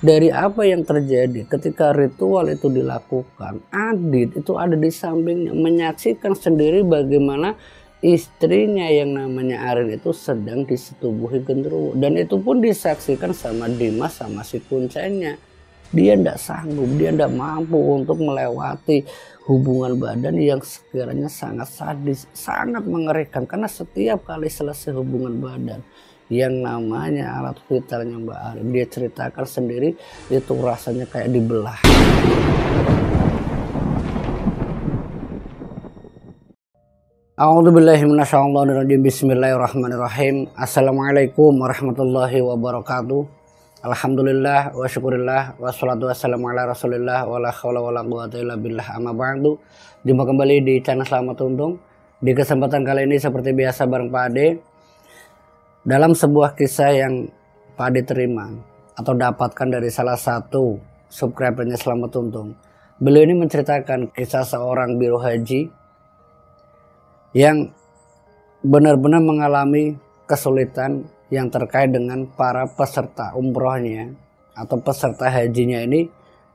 dari apa yang terjadi ketika ritual itu dilakukan Adit itu ada di sampingnya menyaksikan sendiri bagaimana istrinya yang namanya Arin itu sedang disetubuhi genderuwo dan itu pun disaksikan sama Dimas sama si kuncanya dia tidak sanggup dia tidak mampu untuk melewati hubungan badan yang sekiranya sangat sadis sangat mengerikan karena setiap kali selesai hubungan badan yang namanya alat vitalnya Mbak Arif dia ceritakan sendiri itu rasanya kayak dibelah A'udzubillahiminasyaitonirrajim Bismillahirrahmanirrahim Assalamualaikum warahmatullahi wabarakatuh Alhamdulillah wa syukurillah wa salatu wassalamu ala rasulillah wa la khawla wa la quwata illa billah amma ba'du Jumpa kembali di channel Selamat Untung Di kesempatan kali ini seperti biasa bareng Pak Ade dalam sebuah kisah yang Pak terima atau dapatkan dari salah satu subscribernya Selamat Untung, beliau ini menceritakan kisah seorang biru haji yang benar-benar mengalami kesulitan yang terkait dengan para peserta umrohnya atau peserta hajinya ini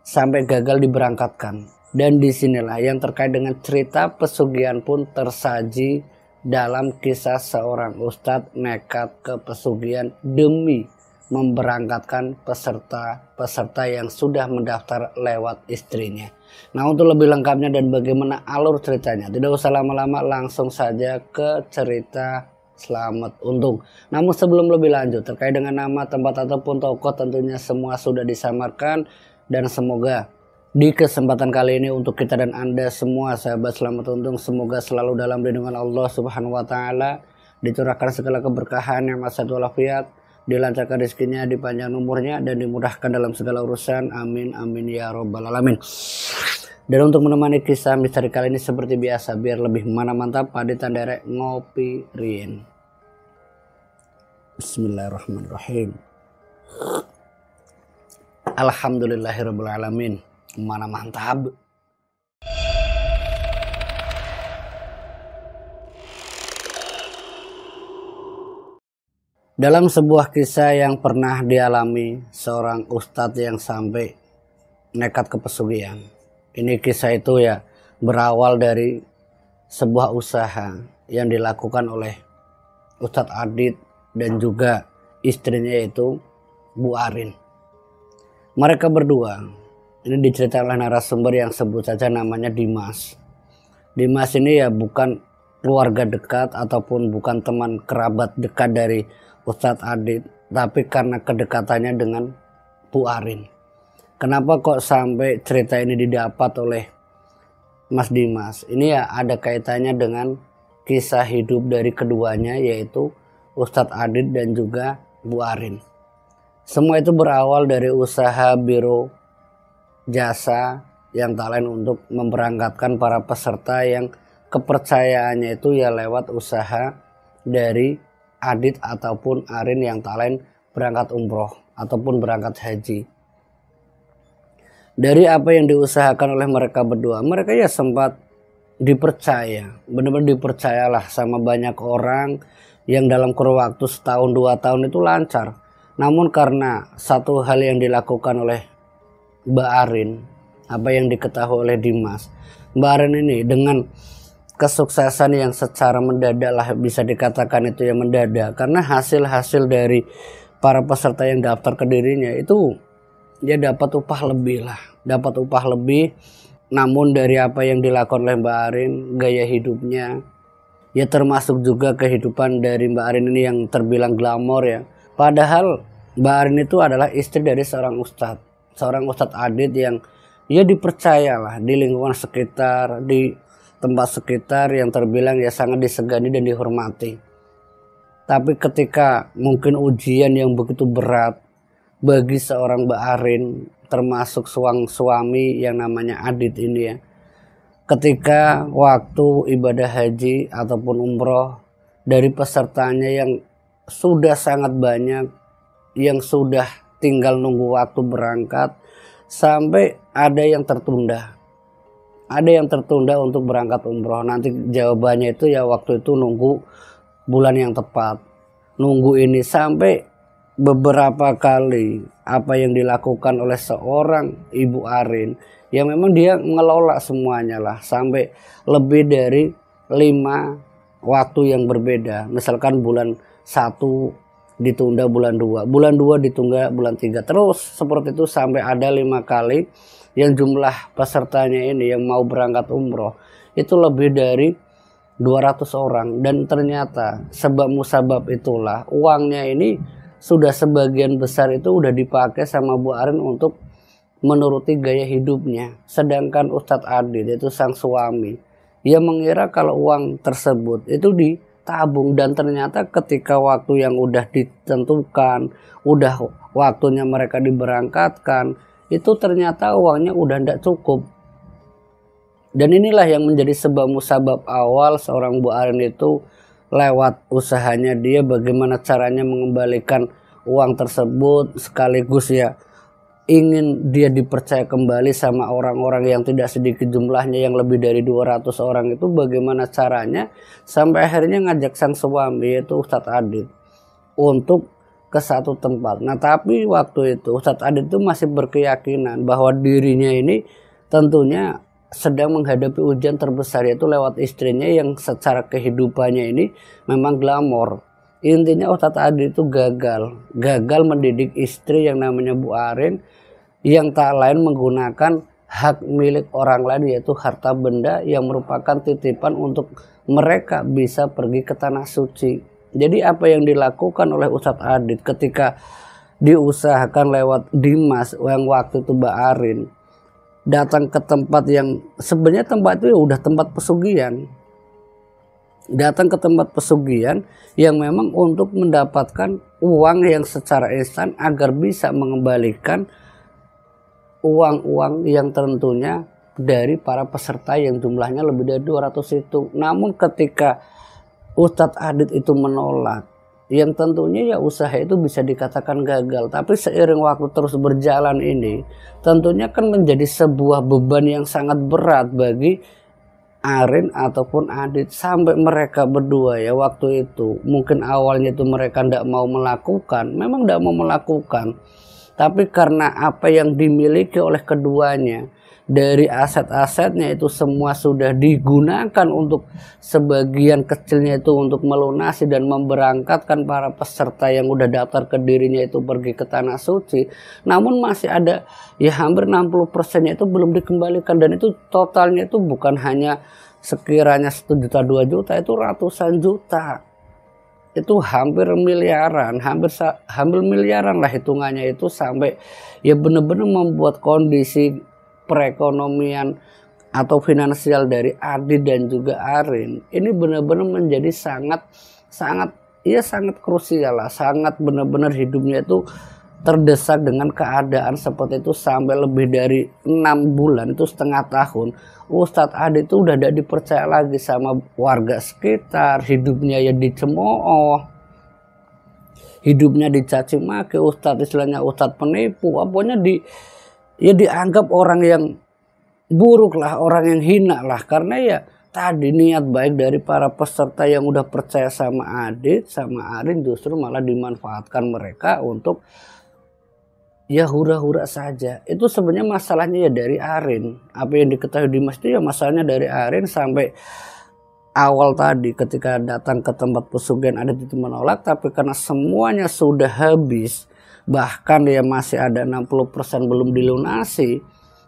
sampai gagal diberangkatkan. Dan disinilah yang terkait dengan cerita pesugihan pun tersaji dalam kisah seorang ustadz nekat ke pesugihan demi memberangkatkan peserta-peserta yang sudah mendaftar lewat istrinya. Nah untuk lebih lengkapnya dan bagaimana alur ceritanya tidak usah lama-lama langsung saja ke cerita selamat untung. Namun sebelum lebih lanjut terkait dengan nama tempat ataupun toko tentunya semua sudah disamarkan dan semoga di kesempatan kali ini untuk kita dan Anda semua sahabat selamat untung semoga selalu dalam lindungan Allah Subhanahu wa taala dicurahkan segala keberkahan yang masa lafiat dilancarkan rezekinya dipanjang umurnya dan dimudahkan dalam segala urusan amin amin ya robbal alamin dan untuk menemani kisah misteri kali ini seperti biasa biar lebih mana mantap pada tandere ngopi rin Bismillahirrahmanirrahim Alhamdulillahirrahmanirrahim mana mantap. Dalam sebuah kisah yang pernah dialami seorang ustadz yang sampai nekat ke pesugihan. Ini kisah itu ya berawal dari sebuah usaha yang dilakukan oleh Ustadz Adit dan juga istrinya yaitu Bu Arin. Mereka berdua ini diceritakan oleh narasumber yang sebut saja namanya Dimas. Dimas ini ya bukan keluarga dekat ataupun bukan teman kerabat dekat dari Ustadz Adit, tapi karena kedekatannya dengan Bu Arin. Kenapa kok sampai cerita ini didapat oleh Mas Dimas? Ini ya ada kaitannya dengan kisah hidup dari keduanya yaitu Ustadz Adit dan juga Bu Arin. Semua itu berawal dari usaha biro jasa yang tak lain untuk memberangkatkan para peserta yang kepercayaannya itu ya lewat usaha dari Adit ataupun Arin yang tak lain berangkat umroh ataupun berangkat haji. Dari apa yang diusahakan oleh mereka berdua, mereka ya sempat dipercaya, benar-benar dipercayalah sama banyak orang yang dalam kurun waktu setahun dua tahun itu lancar. Namun karena satu hal yang dilakukan oleh Mbak Arin, apa yang diketahui oleh Dimas, Mbak Arin ini dengan kesuksesan yang secara mendadak lah bisa dikatakan itu yang mendadak karena hasil-hasil dari para peserta yang daftar ke dirinya itu dia dapat upah lebih lah, dapat upah lebih. Namun dari apa yang dilakukan oleh Mbak Arin, gaya hidupnya, ya termasuk juga kehidupan dari Mbak Arin ini yang terbilang glamor ya. Padahal Mbak Arin itu adalah istri dari seorang ustadz seorang Ustadz Adit yang ya dipercayalah di lingkungan sekitar, di tempat sekitar yang terbilang ya sangat disegani dan dihormati. Tapi ketika mungkin ujian yang begitu berat bagi seorang Mbak Arin termasuk suang suami yang namanya Adit ini ya. Ketika waktu ibadah haji ataupun umroh dari pesertanya yang sudah sangat banyak yang sudah tinggal nunggu waktu berangkat sampai ada yang tertunda. Ada yang tertunda untuk berangkat umroh. Nanti jawabannya itu ya waktu itu nunggu bulan yang tepat. Nunggu ini sampai beberapa kali apa yang dilakukan oleh seorang ibu Arin ya memang dia ngelola semuanya lah sampai lebih dari lima waktu yang berbeda misalkan bulan satu ditunda bulan 2 bulan 2 ditunda bulan 3 terus seperti itu sampai ada lima kali yang jumlah pesertanya ini yang mau berangkat umroh itu lebih dari 200 orang dan ternyata sebab musabab itulah uangnya ini sudah sebagian besar itu udah dipakai sama Bu Arin untuk menuruti gaya hidupnya sedangkan Ustadz Adi itu sang suami ia mengira kalau uang tersebut itu di tabung dan ternyata ketika waktu yang udah ditentukan, udah waktunya mereka diberangkatkan, itu ternyata uangnya udah tidak cukup. Dan inilah yang menjadi sebab musabab awal seorang Bu Arin itu lewat usahanya dia bagaimana caranya mengembalikan uang tersebut sekaligus ya ingin dia dipercaya kembali sama orang-orang yang tidak sedikit jumlahnya yang lebih dari 200 orang itu bagaimana caranya sampai akhirnya ngajak sang suami yaitu Ustadz Adit untuk ke satu tempat. Nah tapi waktu itu Ustadz Adit itu masih berkeyakinan bahwa dirinya ini tentunya sedang menghadapi ujian terbesar yaitu lewat istrinya yang secara kehidupannya ini memang glamor Intinya Ustadz oh, Adi itu gagal, gagal mendidik istri yang namanya Bu Arin yang tak lain menggunakan hak milik orang lain yaitu harta benda yang merupakan titipan untuk mereka bisa pergi ke tanah suci. Jadi apa yang dilakukan oleh Ustadz Adit ketika diusahakan lewat Dimas yang waktu itu Mbak Arin datang ke tempat yang sebenarnya tempat itu ya udah tempat pesugihan datang ke tempat pesugihan yang memang untuk mendapatkan uang yang secara instan agar bisa mengembalikan uang-uang yang tentunya dari para peserta yang jumlahnya lebih dari 200 itu. Namun ketika Ustadz Adit itu menolak, yang tentunya ya usaha itu bisa dikatakan gagal. Tapi seiring waktu terus berjalan ini, tentunya kan menjadi sebuah beban yang sangat berat bagi Arin ataupun Adit sampai mereka berdua ya waktu itu mungkin awalnya itu mereka tidak mau melakukan memang tidak mau melakukan tapi karena apa yang dimiliki oleh keduanya dari aset-asetnya itu semua sudah digunakan untuk sebagian kecilnya itu untuk melunasi dan memberangkatkan para peserta yang udah daftar ke dirinya itu pergi ke tanah suci. Namun masih ada ya hampir 60 persennya itu belum dikembalikan dan itu totalnya itu bukan hanya sekiranya 1 juta 2 juta itu ratusan juta itu hampir miliaran, hampir hampir miliaran lah hitungannya itu sampai ya benar-benar membuat kondisi perekonomian atau finansial dari Adi dan juga Arin ini benar-benar menjadi sangat sangat ya sangat krusial lah sangat benar-benar hidupnya itu terdesak dengan keadaan seperti itu sampai lebih dari enam bulan itu setengah tahun Ustadz Adi itu udah tidak dipercaya lagi sama warga sekitar hidupnya ya dicemooh hidupnya dicaci maki Ustadz istilahnya Ustadz penipu apanya di ya dianggap orang yang buruk lah, orang yang hina lah. Karena ya tadi niat baik dari para peserta yang udah percaya sama Adit, sama Arin justru malah dimanfaatkan mereka untuk ya hura-hura saja. Itu sebenarnya masalahnya ya dari Arin. Apa yang diketahui di itu ya masalahnya dari Arin sampai awal tadi ketika datang ke tempat pesugihan Adit itu menolak tapi karena semuanya sudah habis bahkan dia masih ada 60% belum dilunasi,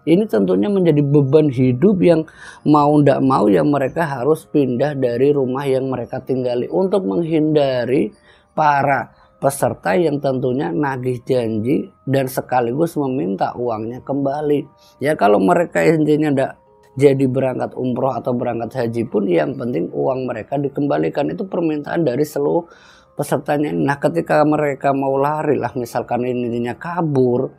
ini tentunya menjadi beban hidup yang mau tidak mau yang mereka harus pindah dari rumah yang mereka tinggali untuk menghindari para peserta yang tentunya nagih janji dan sekaligus meminta uangnya kembali. Ya kalau mereka intinya tidak jadi berangkat umroh atau berangkat haji pun yang penting uang mereka dikembalikan itu permintaan dari seluruh pesertanya. Nah, ketika mereka mau lari lah, misalkan ininya kabur,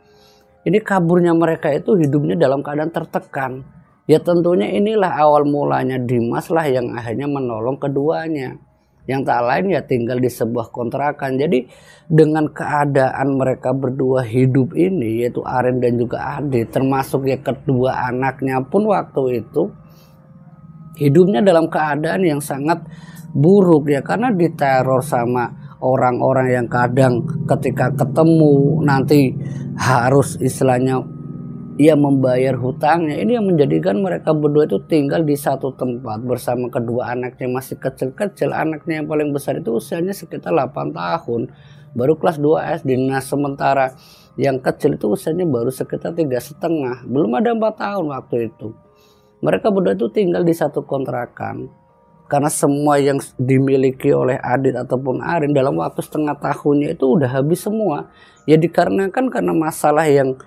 ini kaburnya mereka itu hidupnya dalam keadaan tertekan. Ya tentunya inilah awal mulanya Dimas lah yang akhirnya menolong keduanya. Yang tak lain ya tinggal di sebuah kontrakan. Jadi dengan keadaan mereka berdua hidup ini yaitu Arin dan juga Ade termasuk ya kedua anaknya pun waktu itu hidupnya dalam keadaan yang sangat buruk ya karena diteror sama orang-orang yang kadang ketika ketemu nanti harus istilahnya ia membayar hutangnya ini yang menjadikan mereka berdua itu tinggal di satu tempat bersama kedua anaknya masih kecil-kecil anaknya yang paling besar itu usianya sekitar 8 tahun baru kelas 2 SD nah sementara yang kecil itu usianya baru sekitar tiga setengah belum ada empat tahun waktu itu mereka berdua itu tinggal di satu kontrakan karena semua yang dimiliki oleh Adit ataupun Arin dalam waktu setengah tahunnya itu udah habis semua. Ya dikarenakan karena masalah yang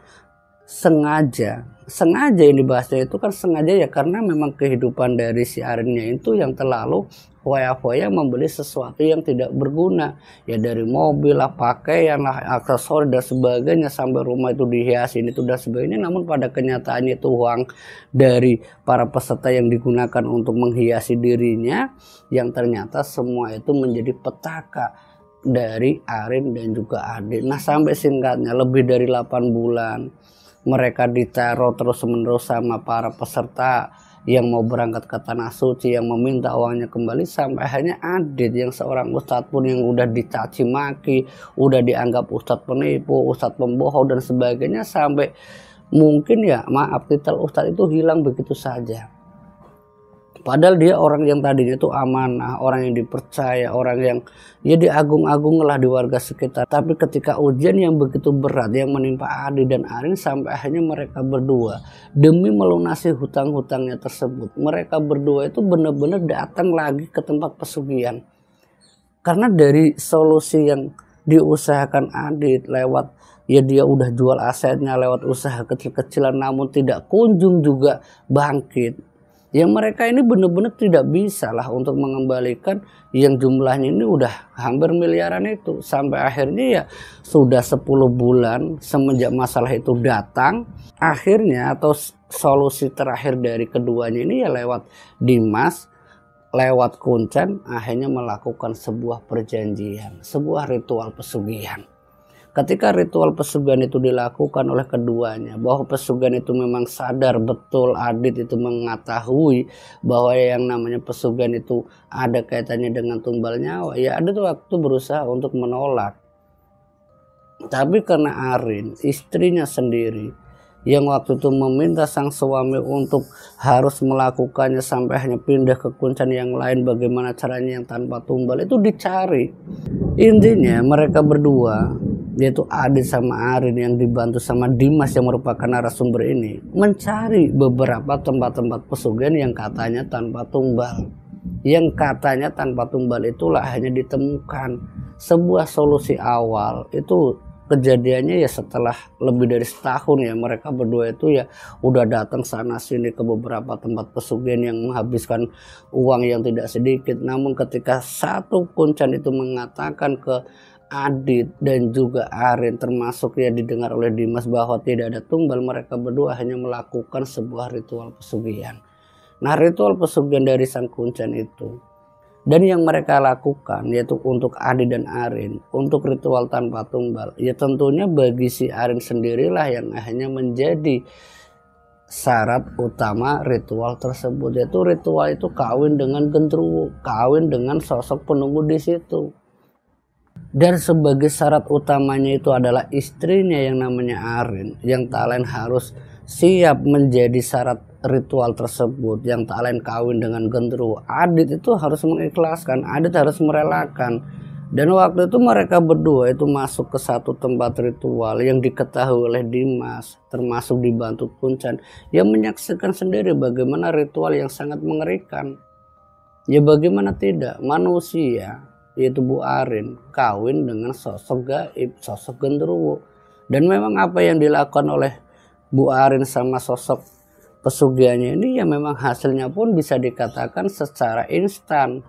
sengaja sengaja yang dibahasnya itu kan sengaja ya karena memang kehidupan dari si Arinnya itu yang terlalu foya-foya membeli sesuatu yang tidak berguna ya dari mobil lah pakai yang lah aksesoris dan sebagainya sampai rumah itu dihiasi itu dan sebagainya namun pada kenyataannya itu uang dari para peserta yang digunakan untuk menghiasi dirinya yang ternyata semua itu menjadi petaka dari Arin dan juga Adin Nah sampai singkatnya lebih dari 8 bulan mereka diteror terus-menerus sama para peserta yang mau berangkat ke tanah suci yang meminta uangnya kembali sampai hanya adit yang seorang ustadz pun yang udah dicaci maki, udah dianggap ustadz penipu, ustadz pembohong dan sebagainya sampai mungkin ya maaf titel ustadz itu hilang begitu saja. Padahal dia orang yang tadinya itu amanah, orang yang dipercaya, orang yang ya diagung-agung lah di warga sekitar. Tapi ketika ujian yang begitu berat yang menimpa Adi dan Arin sampai akhirnya mereka berdua demi melunasi hutang-hutangnya tersebut, mereka berdua itu benar-benar datang lagi ke tempat pesugihan. Karena dari solusi yang diusahakan Adit lewat ya dia udah jual asetnya lewat usaha kecil-kecilan namun tidak kunjung juga bangkit yang mereka ini benar-benar tidak bisa lah untuk mengembalikan yang jumlahnya ini udah hampir miliaran itu. Sampai akhirnya ya sudah 10 bulan semenjak masalah itu datang. Akhirnya atau solusi terakhir dari keduanya ini ya lewat Dimas lewat kuncen akhirnya melakukan sebuah perjanjian, sebuah ritual pesugihan. Ketika ritual pesugihan itu dilakukan oleh keduanya, bahwa pesugihan itu memang sadar betul Adit itu mengetahui bahwa yang namanya pesugihan itu ada kaitannya dengan tumbal nyawa, ya Adit waktu berusaha untuk menolak. Tapi karena Arin, istrinya sendiri, yang waktu itu meminta sang suami untuk harus melakukannya sampai hanya pindah ke kuncan yang lain bagaimana caranya yang tanpa tumbal itu dicari intinya mereka berdua yaitu Adit sama Arin yang dibantu sama Dimas yang merupakan narasumber ini mencari beberapa tempat-tempat pesugihan yang katanya tanpa tumbal. Yang katanya tanpa tumbal itulah hanya ditemukan sebuah solusi awal itu kejadiannya ya setelah lebih dari setahun ya mereka berdua itu ya udah datang sana sini ke beberapa tempat pesugihan yang menghabiskan uang yang tidak sedikit namun ketika satu kuncan itu mengatakan ke Adit dan juga Arin termasuk ya didengar oleh Dimas bahwa tidak ada tumbal mereka berdua hanya melakukan sebuah ritual pesugihan. Nah ritual pesugihan dari sang Kuncen itu dan yang mereka lakukan yaitu untuk Adit dan Arin untuk ritual tanpa tumbal ya tentunya bagi si Arin sendirilah yang hanya menjadi syarat utama ritual tersebut yaitu ritual itu kawin dengan gendruwo, kawin dengan sosok penunggu di situ dan sebagai syarat utamanya itu adalah istrinya yang namanya Arin yang tak lain harus siap menjadi syarat ritual tersebut yang tak lain kawin dengan gendru Adit itu harus mengikhlaskan Adit harus merelakan dan waktu itu mereka berdua itu masuk ke satu tempat ritual yang diketahui oleh Dimas termasuk dibantu Kuncan yang menyaksikan sendiri bagaimana ritual yang sangat mengerikan ya bagaimana tidak manusia yaitu Bu Arin kawin dengan sosok gaib, sosok genderuwo. Dan memang apa yang dilakukan oleh Bu Arin sama sosok pesugihannya ini ya memang hasilnya pun bisa dikatakan secara instan.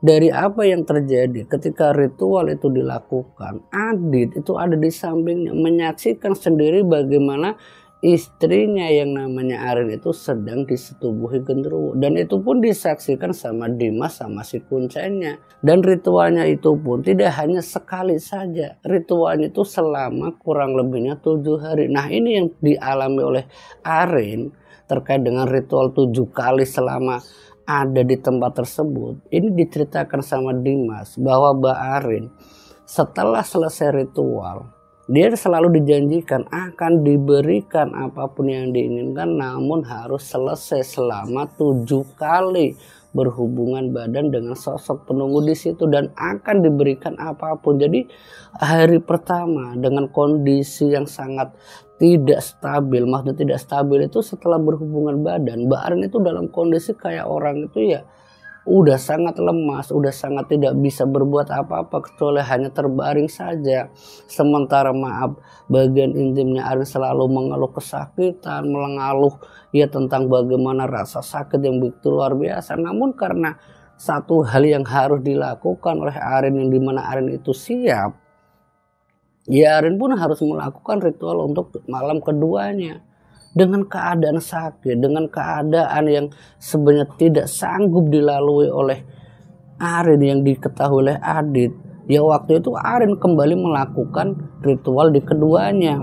Dari apa yang terjadi ketika ritual itu dilakukan, Adit itu ada di sampingnya menyaksikan sendiri bagaimana istrinya yang namanya Arin itu sedang disetubuhi genderuwo dan itu pun disaksikan sama Dimas sama si kuncenya dan ritualnya itu pun tidak hanya sekali saja ritualnya itu selama kurang lebihnya tujuh hari nah ini yang dialami oleh Arin terkait dengan ritual tujuh kali selama ada di tempat tersebut ini diceritakan sama Dimas bahwa Mbak Arin setelah selesai ritual dia selalu dijanjikan akan diberikan apapun yang diinginkan namun harus selesai selama tujuh kali berhubungan badan dengan sosok penunggu di situ dan akan diberikan apapun. Jadi hari pertama dengan kondisi yang sangat tidak stabil, maksudnya tidak stabil itu setelah berhubungan badan, Mbak Arin itu dalam kondisi kayak orang itu ya udah sangat lemas, udah sangat tidak bisa berbuat apa-apa kecuali hanya terbaring saja. Sementara maaf, bagian intimnya Arin selalu mengeluh kesakitan, mengeluh ya tentang bagaimana rasa sakit yang begitu luar biasa. Namun karena satu hal yang harus dilakukan oleh Arin yang dimana Arin itu siap, ya Arin pun harus melakukan ritual untuk malam keduanya dengan keadaan sakit, dengan keadaan yang sebenarnya tidak sanggup dilalui oleh Arin yang diketahui oleh Adit. Ya waktu itu Arin kembali melakukan ritual di keduanya.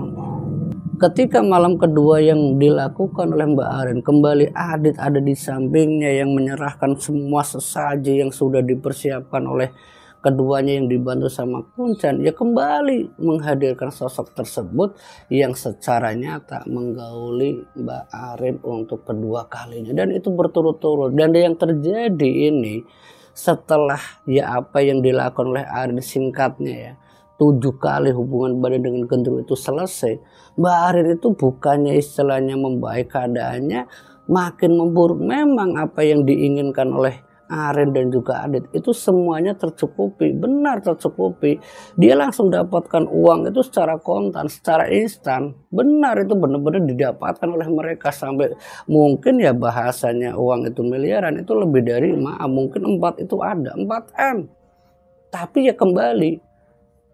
Ketika malam kedua yang dilakukan oleh Mbak Arin, kembali Adit ada di sampingnya yang menyerahkan semua sesaji yang sudah dipersiapkan oleh keduanya yang dibantu sama Kuncan ya kembali menghadirkan sosok tersebut yang secara nyata menggauli Mbak Arin untuk kedua kalinya dan itu berturut-turut dan yang terjadi ini setelah ya apa yang dilakukan oleh Arin singkatnya ya tujuh kali hubungan badan dengan Gendro itu selesai Mbak Arin itu bukannya istilahnya membaik keadaannya makin memburuk memang apa yang diinginkan oleh Aren dan juga Adit itu semuanya tercukupi, benar tercukupi. Dia langsung dapatkan uang itu secara kontan, secara instan. Benar itu benar-benar didapatkan oleh mereka sampai mungkin ya bahasanya uang itu miliaran itu lebih dari maaf mungkin empat itu ada empat M. Tapi ya kembali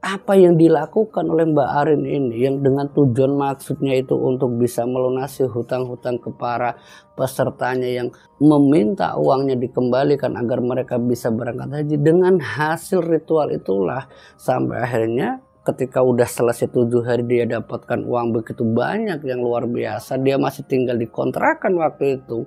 apa yang dilakukan oleh Mbak Arin ini yang dengan tujuan maksudnya itu untuk bisa melunasi hutang-hutang ke para pesertanya yang meminta uangnya dikembalikan agar mereka bisa berangkat haji dengan hasil ritual itulah sampai akhirnya ketika udah selesai tujuh hari dia dapatkan uang begitu banyak yang luar biasa dia masih tinggal di kontrakan waktu itu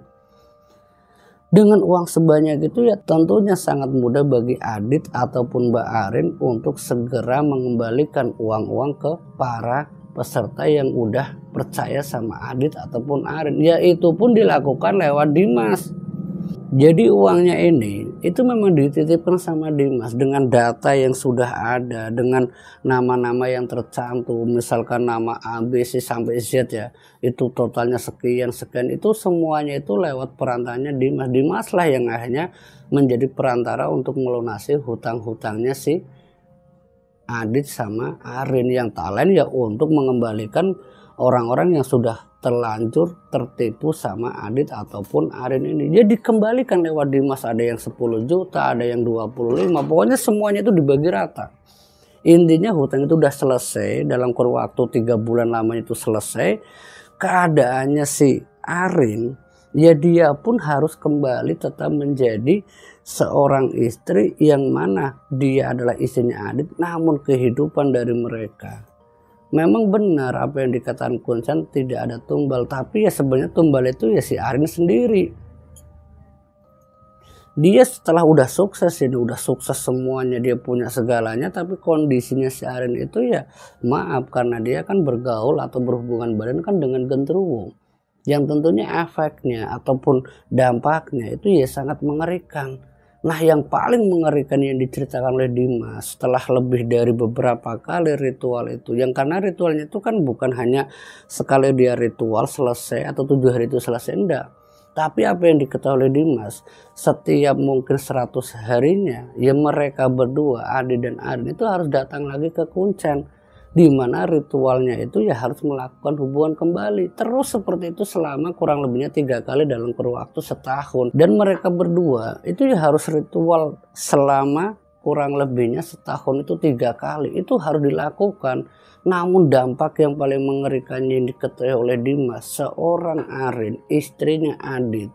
dengan uang sebanyak itu ya tentunya sangat mudah bagi Adit ataupun Mbak Arin untuk segera mengembalikan uang-uang ke para peserta yang udah percaya sama Adit ataupun Arin. ya itu pun dilakukan lewat Dimas. Jadi uangnya ini itu memang dititipkan sama Dimas dengan data yang sudah ada dengan nama-nama yang tercantum misalkan nama A B C sampai Z ya itu totalnya sekian sekian itu semuanya itu lewat perantanya Dimas Dimas lah yang akhirnya menjadi perantara untuk melunasi hutang-hutangnya si Adit sama Arin yang talent ya untuk mengembalikan orang-orang yang sudah terlanjur tertipu sama Adit ataupun Arin ini. Dia dikembalikan lewat Dimas ada yang 10 juta, ada yang 25. Pokoknya semuanya itu dibagi rata. Intinya hutang itu udah selesai dalam kurun waktu tiga bulan lamanya itu selesai. Keadaannya si Arin ya dia pun harus kembali tetap menjadi seorang istri yang mana dia adalah istrinya Adit namun kehidupan dari mereka memang benar apa yang dikatakan Kunsan tidak ada tumbal tapi ya sebenarnya tumbal itu ya si Arin sendiri dia setelah udah sukses ini udah sukses semuanya dia punya segalanya tapi kondisinya si Arin itu ya maaf karena dia kan bergaul atau berhubungan badan kan dengan gentruwo, yang tentunya efeknya ataupun dampaknya itu ya sangat mengerikan Nah yang paling mengerikan yang diceritakan oleh Dimas setelah lebih dari beberapa kali ritual itu. Yang karena ritualnya itu kan bukan hanya sekali dia ritual selesai atau tujuh hari itu selesai. Enggak. Tapi apa yang diketahui oleh Dimas, setiap mungkin seratus harinya, ya mereka berdua, Adi dan Arin itu harus datang lagi ke Kuncen di mana ritualnya itu ya harus melakukan hubungan kembali terus seperti itu selama kurang lebihnya tiga kali dalam kurun waktu setahun dan mereka berdua itu ya harus ritual selama kurang lebihnya setahun itu tiga kali itu harus dilakukan namun dampak yang paling mengerikannya yang diketahui oleh Dimas seorang Arin istrinya Adit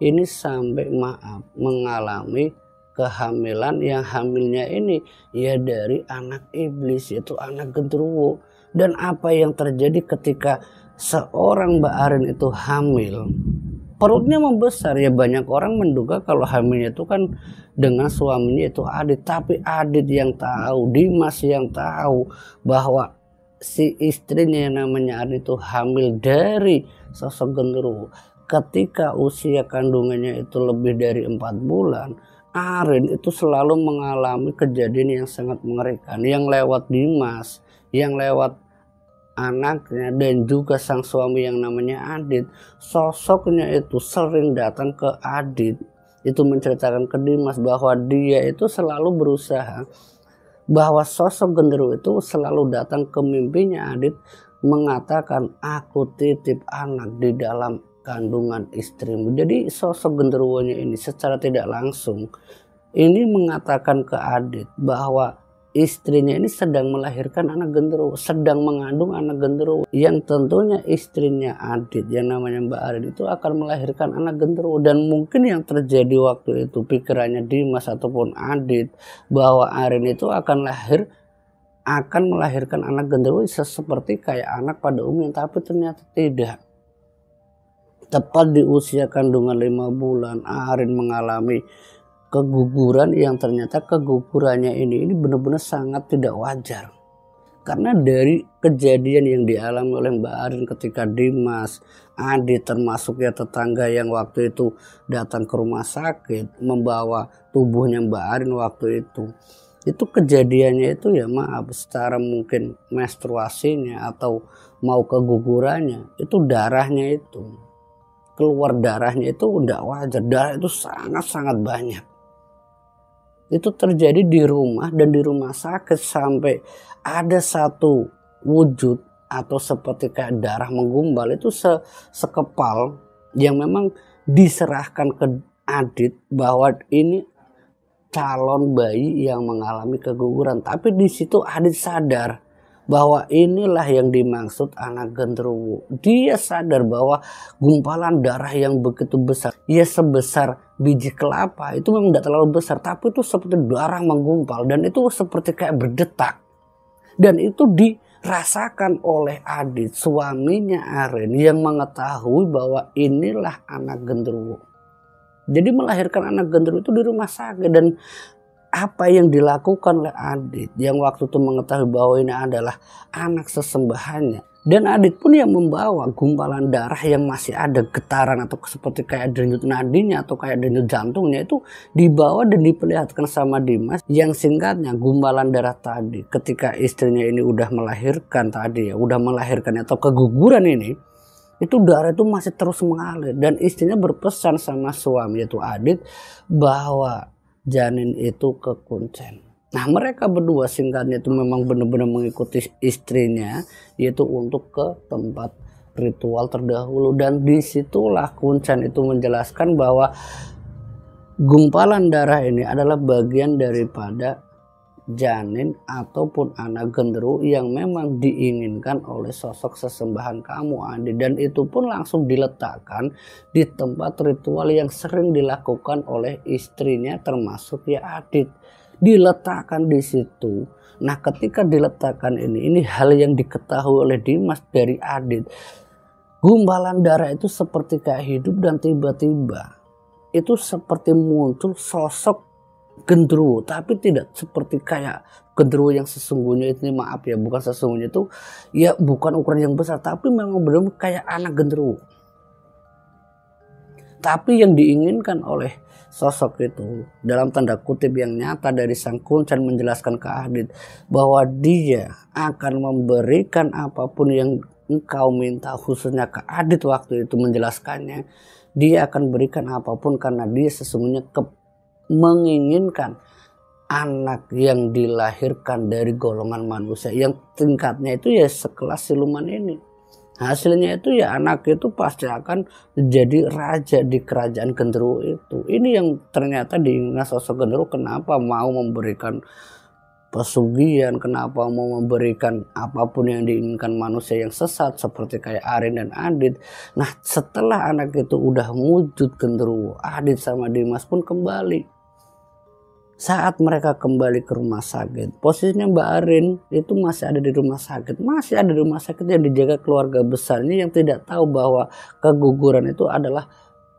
ini sampai maaf mengalami kehamilan yang hamilnya ini ya dari anak iblis yaitu anak genderuwo dan apa yang terjadi ketika seorang Mbak Arin itu hamil perutnya membesar ya banyak orang menduga kalau hamilnya itu kan dengan suaminya itu Adit tapi Adit yang tahu Dimas yang tahu bahwa si istrinya yang namanya Adit itu hamil dari sosok genderuwo ketika usia kandungannya itu lebih dari empat bulan Arin itu selalu mengalami kejadian yang sangat mengerikan yang lewat Dimas, yang lewat anaknya dan juga sang suami yang namanya Adit. Sosoknya itu sering datang ke Adit. Itu menceritakan ke Dimas bahwa dia itu selalu berusaha bahwa sosok genderu itu selalu datang ke mimpinya Adit mengatakan aku titip anak di dalam kandungan istrimu. Jadi sosok genderuwonya ini secara tidak langsung ini mengatakan ke Adit bahwa istrinya ini sedang melahirkan anak genderuwo, sedang mengandung anak genderuwo. Yang tentunya istrinya Adit yang namanya Mbak Adit itu akan melahirkan anak genderuwo dan mungkin yang terjadi waktu itu pikirannya Dimas ataupun Adit bahwa Arin itu akan lahir akan melahirkan anak genderuwo seperti kayak anak pada umumnya tapi ternyata tidak tepat di usia kandungan lima bulan Arin mengalami keguguran yang ternyata kegugurannya ini ini benar-benar sangat tidak wajar karena dari kejadian yang dialami oleh Mbak Arin ketika Dimas, Adi termasuk ya tetangga yang waktu itu datang ke rumah sakit membawa tubuhnya Mbak Arin waktu itu itu kejadiannya itu ya maaf secara mungkin menstruasinya atau mau kegugurannya itu darahnya itu keluar darahnya itu udah wajar. Darah itu sangat-sangat banyak. Itu terjadi di rumah dan di rumah sakit sampai ada satu wujud atau seperti kayak darah menggumpal itu se sekepal yang memang diserahkan ke Adit bahwa ini calon bayi yang mengalami keguguran. Tapi di situ Adit sadar bahwa inilah yang dimaksud anak genderuwo. Dia sadar bahwa gumpalan darah yang begitu besar, ya sebesar biji kelapa itu memang tidak terlalu besar, tapi itu seperti darah menggumpal dan itu seperti kayak berdetak. Dan itu di rasakan oleh Adit suaminya Aren yang mengetahui bahwa inilah anak genderuwo. Jadi melahirkan anak genderuwo itu di rumah sakit dan apa yang dilakukan oleh Adit yang waktu itu mengetahui bahwa ini adalah anak sesembahannya dan Adit pun yang membawa gumpalan darah yang masih ada getaran atau seperti kayak denyut nadinya atau kayak denyut jantungnya itu dibawa dan diperlihatkan sama Dimas yang singkatnya gumpalan darah tadi ketika istrinya ini udah melahirkan tadi ya udah melahirkan atau keguguran ini itu darah itu masih terus mengalir dan istrinya berpesan sama suami yaitu Adit bahwa janin itu ke kuncen. Nah mereka berdua singkatnya itu memang benar-benar mengikuti istrinya yaitu untuk ke tempat ritual terdahulu dan disitulah kuncen itu menjelaskan bahwa gumpalan darah ini adalah bagian daripada janin ataupun anak genderu yang memang diinginkan oleh sosok sesembahan kamu Andi dan itu pun langsung diletakkan di tempat ritual yang sering dilakukan oleh istrinya termasuk ya Adit diletakkan di situ nah ketika diletakkan ini ini hal yang diketahui oleh Dimas dari Adit gumpalan darah itu seperti kayak hidup dan tiba-tiba itu seperti muncul sosok gendruwo tapi tidak seperti kayak gendruwo yang sesungguhnya ini maaf ya bukan sesungguhnya itu ya bukan ukuran yang besar tapi memang belum kayak anak gendruwo tapi yang diinginkan oleh sosok itu dalam tanda kutip yang nyata dari sang kuncan menjelaskan ke Adit bahwa dia akan memberikan apapun yang engkau minta khususnya ke Adit waktu itu menjelaskannya dia akan berikan apapun karena dia sesungguhnya ke menginginkan anak yang dilahirkan dari golongan manusia yang tingkatnya itu ya sekelas siluman ini. Hasilnya itu ya anak itu pasti akan jadi raja di kerajaan genderuwo itu. Ini yang ternyata diinginkan sosok genderuwo kenapa mau memberikan pesugihan, kenapa mau memberikan apapun yang diinginkan manusia yang sesat seperti kayak Arin dan Adit. Nah setelah anak itu udah wujud genderuwo, Adit sama Dimas pun kembali saat mereka kembali ke rumah sakit, posisinya Mbak Arin itu masih ada di rumah sakit, masih ada di rumah sakit yang dijaga keluarga besarnya yang tidak tahu bahwa keguguran itu adalah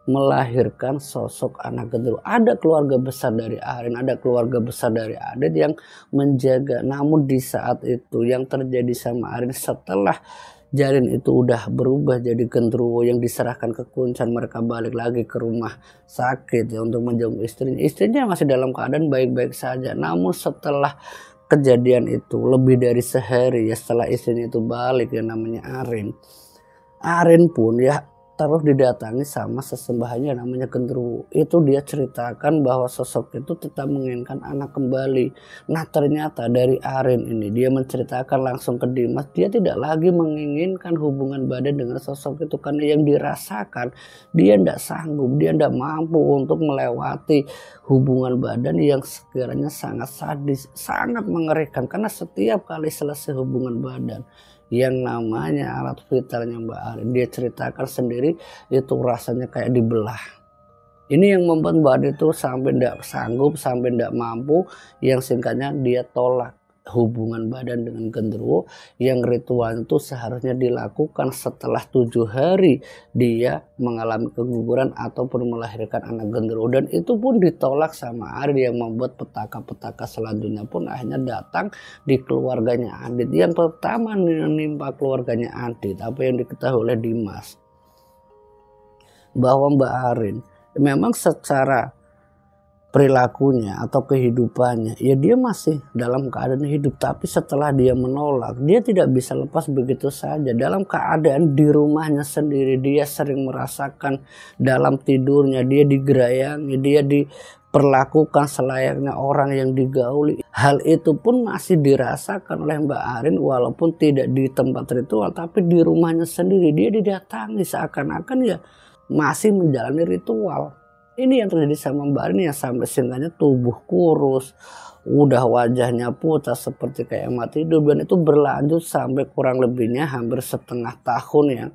melahirkan sosok anak gendro Ada keluarga besar dari Arin, ada keluarga besar dari Adit yang menjaga. Namun di saat itu yang terjadi sama Arin setelah Jarin itu udah berubah jadi genderuwo yang diserahkan ke kuncan mereka balik lagi ke rumah sakit ya untuk menjenguk istrinya istrinya masih dalam keadaan baik-baik saja namun setelah kejadian itu lebih dari sehari ya setelah istrinya itu balik yang namanya Arin Arin pun ya terus didatangi sama sesembahannya namanya Gendruwo. Itu dia ceritakan bahwa sosok itu tetap menginginkan anak kembali. Nah ternyata dari Arin ini dia menceritakan langsung ke Dimas dia tidak lagi menginginkan hubungan badan dengan sosok itu karena yang dirasakan dia tidak sanggup, dia tidak mampu untuk melewati hubungan badan yang sekiranya sangat sadis, sangat mengerikan karena setiap kali selesai hubungan badan yang namanya alat vitalnya Mbak Ari. Dia ceritakan sendiri itu rasanya kayak dibelah. Ini yang membuat Mbak Ari itu sampai tidak sanggup, sampai tidak mampu, yang singkatnya dia tolak hubungan badan dengan genderuwo yang ritual itu seharusnya dilakukan setelah tujuh hari dia mengalami keguguran ataupun melahirkan anak genderuwo dan itu pun ditolak sama Adit yang membuat petaka-petaka selanjutnya pun akhirnya datang di keluarganya Adit yang pertama menimpa keluarganya Adit apa yang diketahui oleh Dimas bahwa Mbak Arin memang secara perilakunya atau kehidupannya, ya dia masih dalam keadaan hidup. Tapi setelah dia menolak, dia tidak bisa lepas begitu saja. Dalam keadaan di rumahnya sendiri, dia sering merasakan dalam tidurnya, dia digerayangi, dia diperlakukan selayaknya orang yang digauli. Hal itu pun masih dirasakan oleh Mbak Arin walaupun tidak di tempat ritual, tapi di rumahnya sendiri dia didatangi seakan-akan ya masih menjalani ritual ini yang terjadi sama Mbak Arin yang sampai singkatnya tubuh kurus, udah wajahnya pucat seperti kayak mati hidup dan itu berlanjut sampai kurang lebihnya hampir setengah tahun ya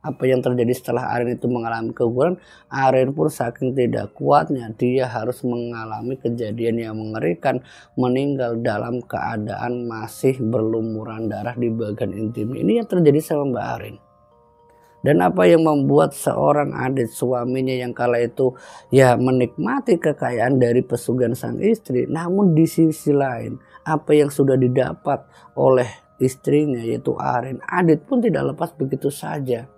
apa yang terjadi setelah Arin itu mengalami keguguran, Arin pun saking tidak kuatnya dia harus mengalami kejadian yang mengerikan, meninggal dalam keadaan masih berlumuran darah di bagian intim. Ini yang terjadi sama Mbak Arin. Dan apa yang membuat seorang adik suaminya yang kala itu ya menikmati kekayaan dari pesugihan sang istri. Namun di sisi lain apa yang sudah didapat oleh istrinya yaitu Arin. Adit pun tidak lepas begitu saja.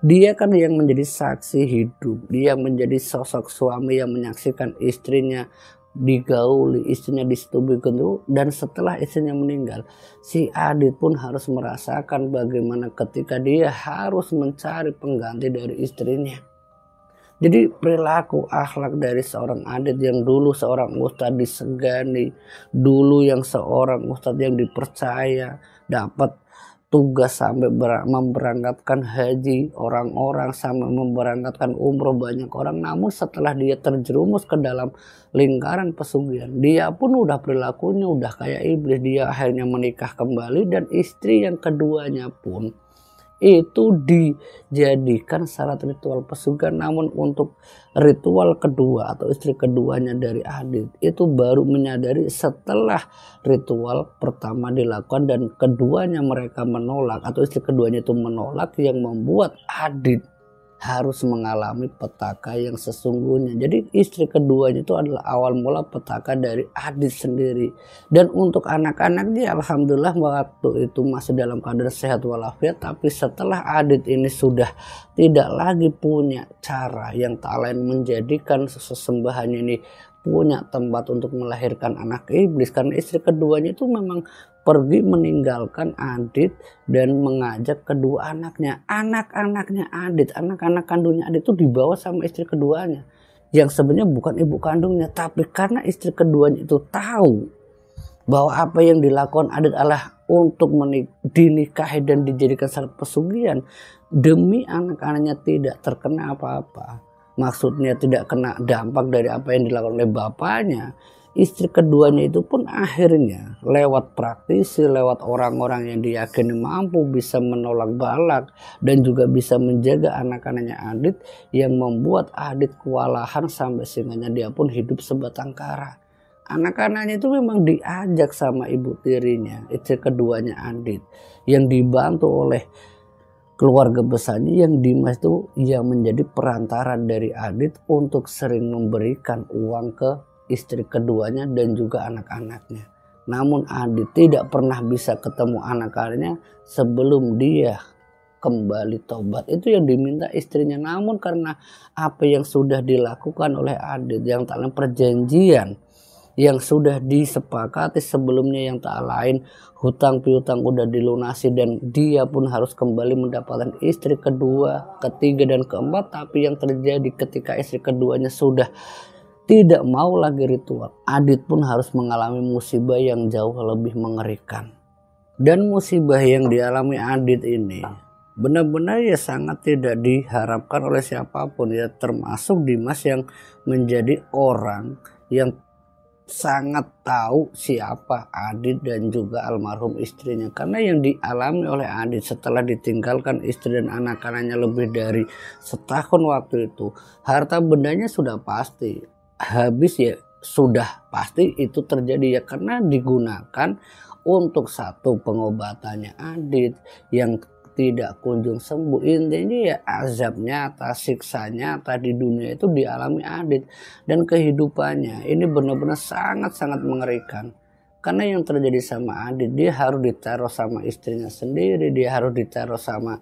Dia kan yang menjadi saksi hidup. Dia menjadi sosok suami yang menyaksikan istrinya digauli istrinya disetubuhi dulu dan setelah istrinya meninggal si Adit pun harus merasakan bagaimana ketika dia harus mencari pengganti dari istrinya jadi perilaku akhlak dari seorang Adit yang dulu seorang ustad disegani dulu yang seorang ustad yang dipercaya dapat tugas sampai memberangkatkan haji orang-orang sampai memberangkatkan umroh banyak orang namun setelah dia terjerumus ke dalam lingkaran pesugihan dia pun udah perilakunya udah kayak iblis dia akhirnya menikah kembali dan istri yang keduanya pun itu dijadikan syarat ritual pesugihan namun untuk ritual kedua atau istri keduanya dari Adit itu baru menyadari setelah ritual pertama dilakukan dan keduanya mereka menolak atau istri keduanya itu menolak yang membuat Adit harus mengalami petaka yang sesungguhnya. Jadi istri keduanya itu adalah awal mula petaka dari Adit sendiri. Dan untuk anak-anak dia alhamdulillah waktu itu masih dalam keadaan sehat walafiat tapi setelah Adit ini sudah tidak lagi punya cara yang tak lain menjadikan sesembahannya ini punya tempat untuk melahirkan anak iblis karena istri keduanya itu memang pergi meninggalkan Adit dan mengajak kedua anaknya. Anak-anaknya Adit, anak-anak kandungnya Adit itu dibawa sama istri keduanya. Yang sebenarnya bukan ibu kandungnya, tapi karena istri keduanya itu tahu bahwa apa yang dilakukan Adit adalah untuk dinikahi dan dijadikan salah pesugihan demi anak-anaknya tidak terkena apa-apa. Maksudnya tidak kena dampak dari apa yang dilakukan oleh bapaknya istri keduanya itu pun akhirnya lewat praktisi, lewat orang-orang yang diyakini mampu bisa menolak balak dan juga bisa menjaga anak-anaknya Adit yang membuat Adit kewalahan sampai singanya dia pun hidup sebatang kara. Anak-anaknya itu memang diajak sama ibu tirinya, istri keduanya Adit yang dibantu oleh keluarga besarnya yang Dimas itu yang menjadi perantara dari Adit untuk sering memberikan uang ke istri keduanya dan juga anak-anaknya. Namun Adi tidak pernah bisa ketemu anak-anaknya sebelum dia kembali tobat. Itu yang diminta istrinya. Namun karena apa yang sudah dilakukan oleh Adi yang tak lain perjanjian yang sudah disepakati sebelumnya yang tak lain hutang piutang udah dilunasi dan dia pun harus kembali mendapatkan istri kedua, ketiga dan keempat tapi yang terjadi ketika istri keduanya sudah tidak mau lagi ritual. Adit pun harus mengalami musibah yang jauh lebih mengerikan. Dan musibah yang dialami Adit ini benar-benar ya sangat tidak diharapkan oleh siapapun ya termasuk Dimas yang menjadi orang yang sangat tahu siapa Adit dan juga almarhum istrinya karena yang dialami oleh Adit setelah ditinggalkan istri dan anak-anaknya lebih dari setahun waktu itu harta bendanya sudah pasti habis ya sudah pasti itu terjadi ya karena digunakan untuk satu pengobatannya Adit yang tidak kunjung sembuh intinya ya azabnya atau siksanya tadi dunia itu dialami Adit dan kehidupannya ini benar-benar sangat-sangat mengerikan karena yang terjadi sama Adit dia harus ditaruh sama istrinya sendiri dia harus ditaruh sama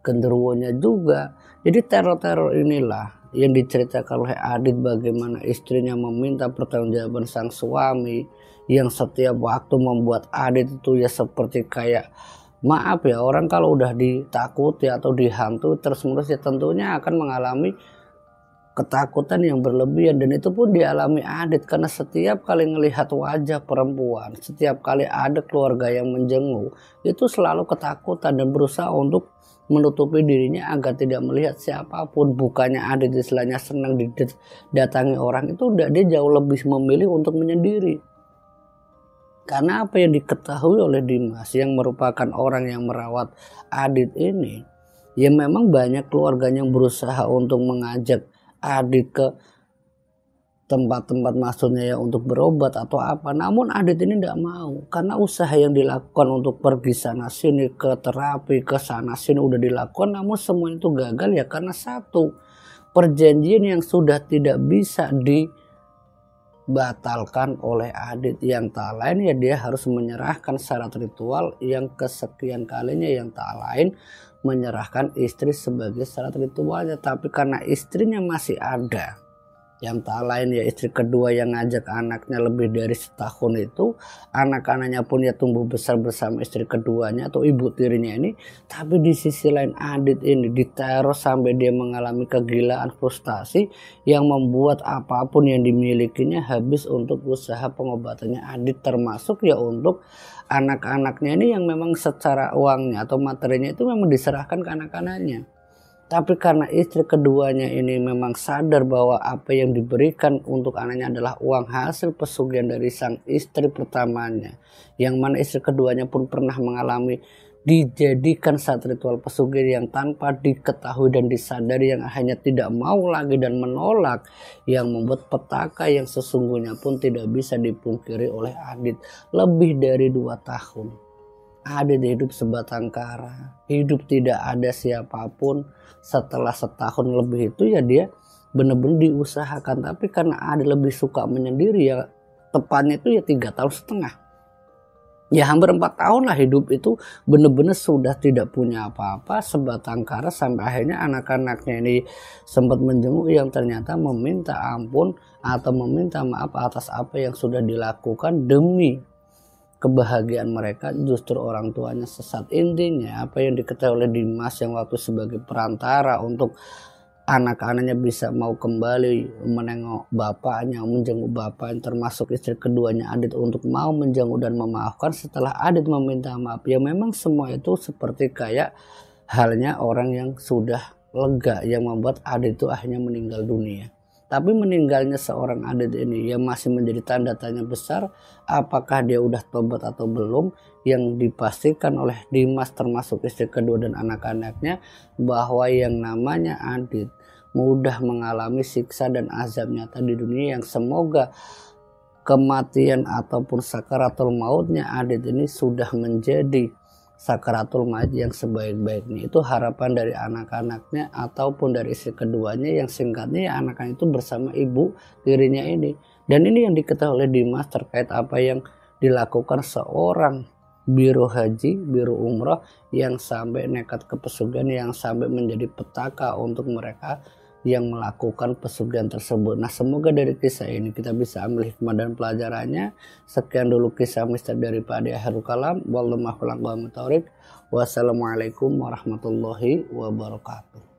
genderuwonya juga jadi teror-teror inilah yang diceritakan oleh Adit bagaimana istrinya meminta pertanggungjawaban sang suami yang setiap waktu membuat Adit itu ya seperti kayak maaf ya orang kalau udah ditakuti atau dihantu terus menerus ya tentunya akan mengalami ketakutan yang berlebihan dan itu pun dialami Adit karena setiap kali melihat wajah perempuan, setiap kali ada keluarga yang menjenguk, itu selalu ketakutan dan berusaha untuk menutupi dirinya agar tidak melihat siapapun bukannya ada istilahnya senang didatangi orang itu udah dia jauh lebih memilih untuk menyendiri karena apa yang diketahui oleh Dimas yang merupakan orang yang merawat Adit ini ya memang banyak keluarganya yang berusaha untuk mengajak Adit ke tempat-tempat maksudnya ya untuk berobat atau apa. Namun Adit ini tidak mau karena usaha yang dilakukan untuk pergi sana sini ke terapi ke sana sini udah dilakukan namun semua itu gagal ya karena satu perjanjian yang sudah tidak bisa dibatalkan oleh Adit yang tak lain ya dia harus menyerahkan syarat ritual yang kesekian kalinya yang tak lain menyerahkan istri sebagai syarat ritualnya tapi karena istrinya masih ada yang tak lain ya istri kedua yang ngajak anaknya lebih dari setahun itu anak-anaknya pun ya tumbuh besar bersama istri keduanya atau ibu tirinya ini tapi di sisi lain Adit ini diteror sampai dia mengalami kegilaan frustasi yang membuat apapun yang dimilikinya habis untuk usaha pengobatannya Adit termasuk ya untuk anak-anaknya ini yang memang secara uangnya atau materinya itu memang diserahkan ke anak-anaknya tapi karena istri keduanya ini memang sadar bahwa apa yang diberikan untuk anaknya adalah uang hasil pesugihan dari sang istri pertamanya. Yang mana istri keduanya pun pernah mengalami dijadikan saat ritual pesugihan yang tanpa diketahui dan disadari yang hanya tidak mau lagi dan menolak yang membuat petaka yang sesungguhnya pun tidak bisa dipungkiri oleh Adit lebih dari dua tahun ada di hidup sebatang kara. Hidup tidak ada siapapun setelah setahun lebih itu ya dia benar-benar diusahakan. Tapi karena ada lebih suka menyendiri ya tepatnya itu ya tiga tahun setengah. Ya hampir empat tahun lah hidup itu benar-benar sudah tidak punya apa-apa sebatang kara sampai akhirnya anak-anaknya ini sempat menjenguk yang ternyata meminta ampun atau meminta maaf atas apa yang sudah dilakukan demi kebahagiaan mereka justru orang tuanya sesat. Intinya apa yang diketahui oleh Dimas yang waktu sebagai perantara untuk anak-anaknya bisa mau kembali menengok bapaknya, menjenguk bapaknya termasuk istri keduanya Adit untuk mau menjenguk dan memaafkan setelah Adit meminta maaf. Ya memang semua itu seperti kayak halnya orang yang sudah lega yang membuat Adit itu akhirnya meninggal dunia. Tapi meninggalnya seorang adat ini yang masih menjadi tanda tanya besar apakah dia udah tobat atau belum yang dipastikan oleh Dimas termasuk istri kedua dan anak-anaknya bahwa yang namanya Adit mudah mengalami siksa dan azab nyata di dunia yang semoga kematian ataupun sakaratul mautnya Adit ini sudah menjadi sakratul maji yang sebaik-baiknya itu harapan dari anak-anaknya ataupun dari istri keduanya yang singkatnya ya anak-anak itu bersama ibu dirinya ini dan ini yang diketahui oleh Dimas terkait apa yang dilakukan seorang biru haji, biru umroh yang sampai nekat ke pesugihan yang sampai menjadi petaka untuk mereka yang melakukan pesugihan tersebut. Nah, semoga dari kisah ini kita bisa ambil hikmah dan pelajarannya. Sekian dulu kisah mister dari Pak Akhirul Kalam. Wassalamualaikum warahmatullahi wabarakatuh.